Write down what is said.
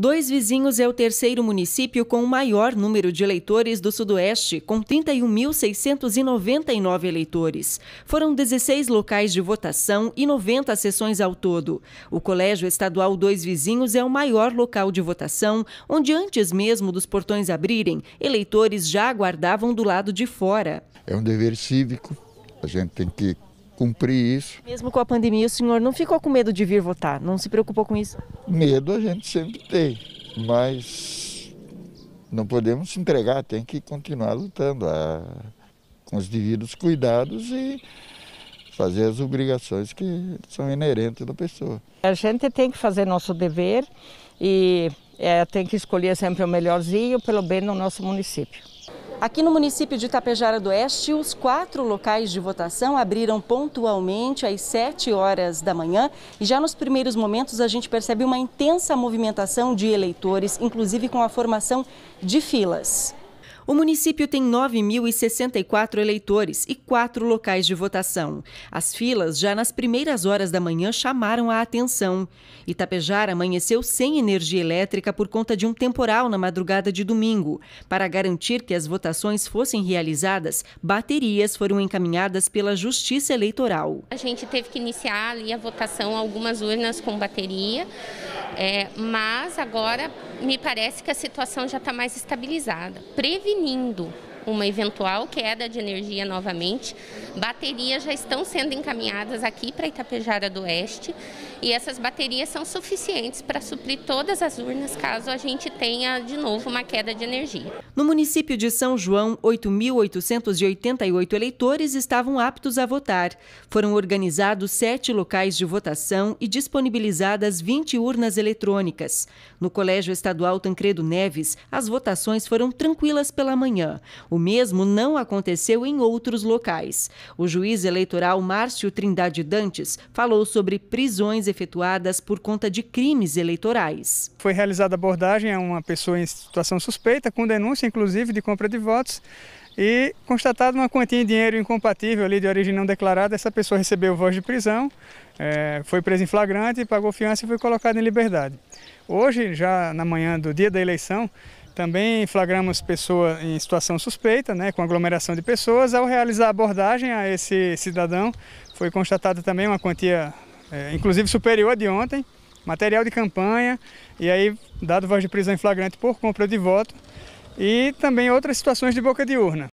Dois vizinhos é o terceiro município com o maior número de eleitores do Sudoeste, com 31.699 eleitores. Foram 16 locais de votação e 90 sessões ao todo. O Colégio Estadual Dois Vizinhos é o maior local de votação, onde antes mesmo dos portões abrirem, eleitores já aguardavam do lado de fora. É um dever cívico, a gente tem que cumprir isso. Mesmo com a pandemia, o senhor não ficou com medo de vir votar? Não se preocupou com isso? Medo a gente sempre tem, mas não podemos se entregar, tem que continuar lutando a, ah, com os devidos cuidados e fazer as obrigações que são inerentes da pessoa. A gente tem que fazer nosso dever e é, tem que escolher sempre o melhorzinho pelo bem do nosso município. Aqui no município de Itapejara do Oeste, os quatro locais de votação abriram pontualmente às 7 horas da manhã e já nos primeiros momentos a gente percebe uma intensa movimentação de eleitores, inclusive com a formação de filas. O município tem 9.064 eleitores e quatro locais de votação. As filas, já nas primeiras horas da manhã, chamaram a atenção. Itapejara amanheceu sem energia elétrica por conta de um temporal na madrugada de domingo. Para garantir que as votações fossem realizadas, baterias foram encaminhadas pela Justiça Eleitoral. A gente teve que iniciar ali a votação algumas urnas com bateria. É, mas agora me parece que a situação já está mais estabilizada, prevenindo uma eventual queda de energia novamente. Baterias já estão sendo encaminhadas aqui para Itapejara do Oeste e essas baterias são suficientes para suprir todas as urnas caso a gente tenha de novo uma queda de energia. No município de São João, 8.888 eleitores estavam aptos a votar. Foram organizados sete locais de votação e disponibilizadas 20 urnas eletrônicas. No Colégio Estadual Tancredo Neves, as votações foram tranquilas pela manhã. O mesmo não aconteceu em outros locais. O juiz eleitoral Márcio Trindade Dantes falou sobre prisões efetuadas por conta de crimes eleitorais. Foi realizada abordagem a uma pessoa em situação suspeita, com denúncia inclusive de compra de votos e constatado uma quantia em dinheiro incompatível ali de origem não declarada, essa pessoa recebeu voz de prisão, eh, foi presa em flagrante, pagou fiança e foi colocada em liberdade. Hoje, já na manhã do dia da eleição, também flagramos pessoa em situação suspeita, né, com aglomeração de pessoas. Ao realizar a abordagem a esse cidadão, foi constatada também uma quantia é, inclusive superior a de ontem, material de campanha, e aí dado voz de prisão em flagrante por compra de voto, e também outras situações de boca de urna.